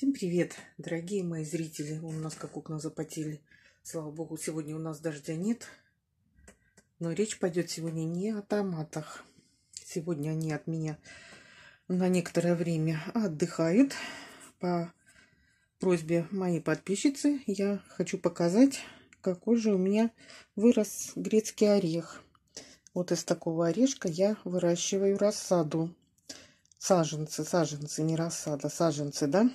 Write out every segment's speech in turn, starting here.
Всем привет, дорогие мои зрители. У нас как окна запотели. Слава богу, сегодня у нас дождя нет. Но речь пойдет сегодня не о томатах. Сегодня они от меня на некоторое время отдыхают. По просьбе моей подписчицы я хочу показать, какой же у меня вырос грецкий орех. Вот из такого орешка я выращиваю рассаду. Саженцы, саженцы, не рассада, саженцы, да?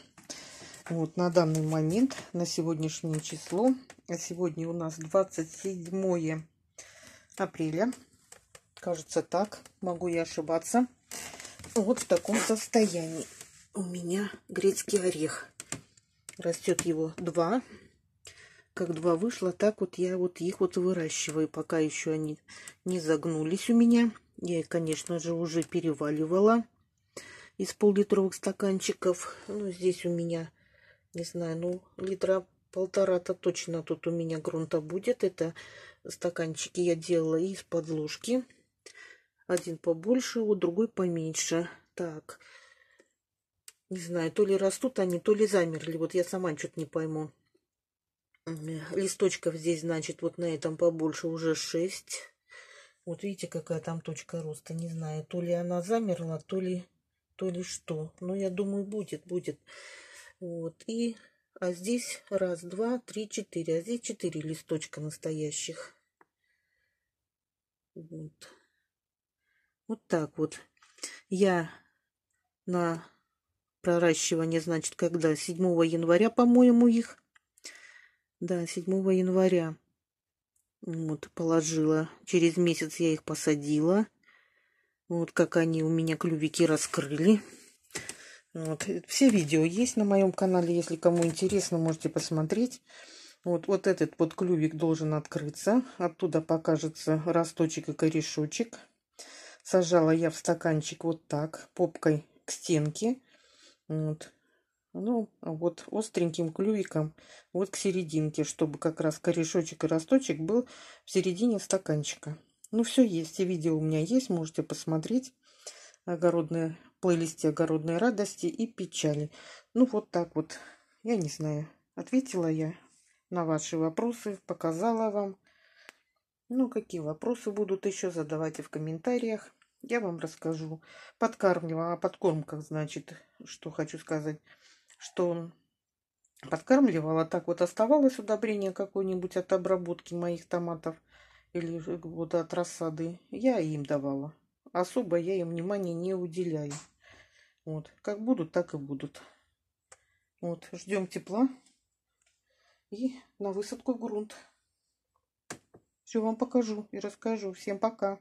Вот, на данный момент, на сегодняшнее число, а сегодня у нас 27 апреля, кажется так, могу я ошибаться, вот в таком состоянии у меня грецкий орех. Растет его два, как два вышло, так вот я вот их вот выращиваю, пока еще они не загнулись у меня. Я их, конечно же, уже переваливала из пол-литровых стаканчиков. Ну, здесь у меня не знаю, ну, литра полтора-то точно тут у меня грунта будет. Это стаканчики я делала из подложки. Один побольше, у другой поменьше. Так, не знаю, то ли растут они, то ли замерли. Вот я сама что-то не пойму. Листочков здесь, значит, вот на этом побольше уже 6. Вот видите, какая там точка роста. Не знаю, то ли она замерла, то ли, то ли что. Но ну, я думаю, будет, будет. Вот, и а здесь раз, два, три, четыре. А здесь четыре листочка настоящих. Вот. Вот так вот. Я на проращивание, значит, когда? 7 января, по-моему, их. Да, 7 января. Вот, положила. Через месяц я их посадила. Вот как они у меня клювики раскрыли. Вот. Все видео есть на моем канале, если кому интересно, можете посмотреть. Вот, вот этот вот клювик должен открыться. Оттуда покажется росточек и корешочек. Сажала я в стаканчик вот так, попкой к стенке. Вот. Ну, вот остреньким клювиком вот к серединке, чтобы как раз корешочек и росточек был в середине стаканчика. Ну, все есть, и видео у меня есть, можете посмотреть. огородное плейлисте огородной радости и печали. Ну, вот так вот. Я не знаю, ответила я на ваши вопросы, показала вам. Ну, какие вопросы будут еще, задавайте в комментариях. Я вам расскажу. Подкармливаю о а подкормках, значит, что хочу сказать. Что подкармливала, так вот оставалось удобрение какое-нибудь от обработки моих томатов или вот от рассады. Я им давала. Особо я им внимания не уделяю. Вот. Как будут, так и будут. Вот. Ждем тепла. И на высадку в грунт. Все вам покажу и расскажу. Всем пока.